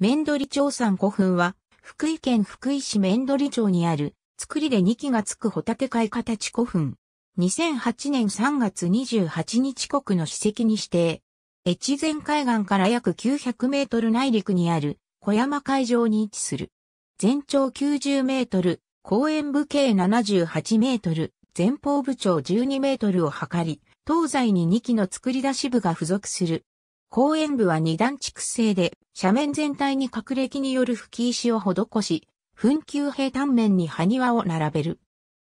面取町産古墳は、福井県福井市面取町にある、作りで2基がつくホタテ貝形古墳。2008年3月28日国の史跡に指定。越前海岸から約900メートル内陸にある小山海上に位置する。全長90メートル、公園部計78メートル、前方部長12メートルを測り、東西に2基の作り出し部が付属する公園部は二段築成で、斜面全体に隠れ木による吹石を施し、墳丘平坦面に埴輪を並べる。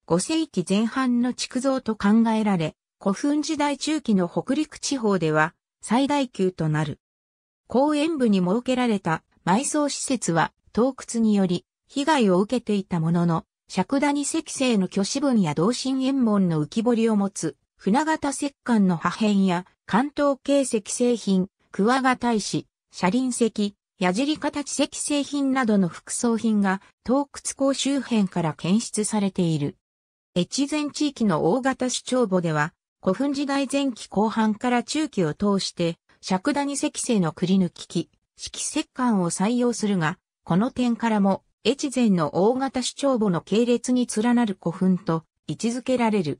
5世紀前半の築造と考えられ、古墳時代中期の北陸地方では最大級となる。公園部に設けられた埋葬施設は洞窟により被害を受けていたものの、尺谷石製の巨子分や同心円門の浮き彫りを持つ船型石棺の破片や関東系石製品、ワが大使、車輪石、矢尻形石製品などの副葬品が洞窟港周辺から検出されている。越前地域の大型主張墓では、古墳時代前期後半から中期を通して、尺谷石製のくり抜き機、式石棺を採用するが、この点からも、越前の大型主張墓の系列に連なる古墳と位置づけられる。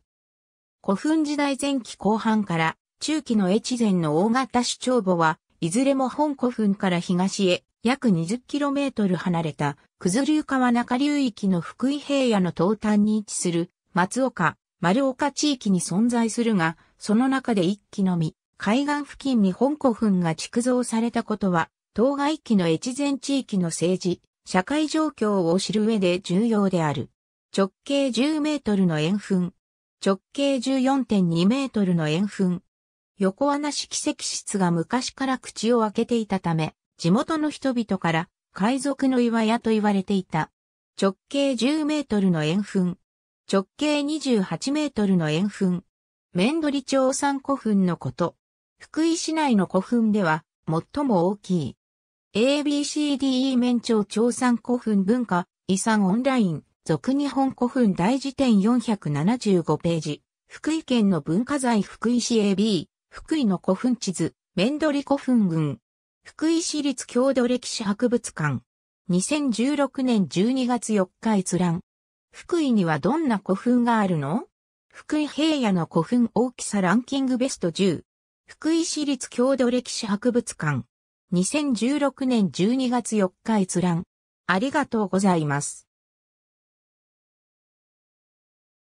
古墳時代前期後半から中期の越前の大型主張墓は、いずれも本古墳から東へ約 20km 離れた、九頭竜川中流域の福井平野の東端に位置する松岡、丸岡地域に存在するが、その中で一期のみ、海岸付近に本古墳が築造されたことは、当該期の越前地域の政治、社会状況を知る上で重要である。直径10メートルの円墳。直径14.2メートルの円墳。横穴式石室が昔から口を開けていたため、地元の人々から海賊の岩屋と言われていた。直径10メートルの円墳。直径28メートルの円墳。面取町山古墳のこと。福井市内の古墳では最も大きい。ABCDE 面町町山古墳文化遺産オンライン俗日本古墳大辞典475ページ。福井県の文化財福井市 AB 福井の古墳地図、メンドリ古墳群。福井市立郷土歴史博物館。2016年12月4日閲覧。福井にはどんな古墳があるの福井平野の古墳大きさランキングベスト10。福井市立郷土歴史博物館。2016年12月4日閲覧。ありがとうございます。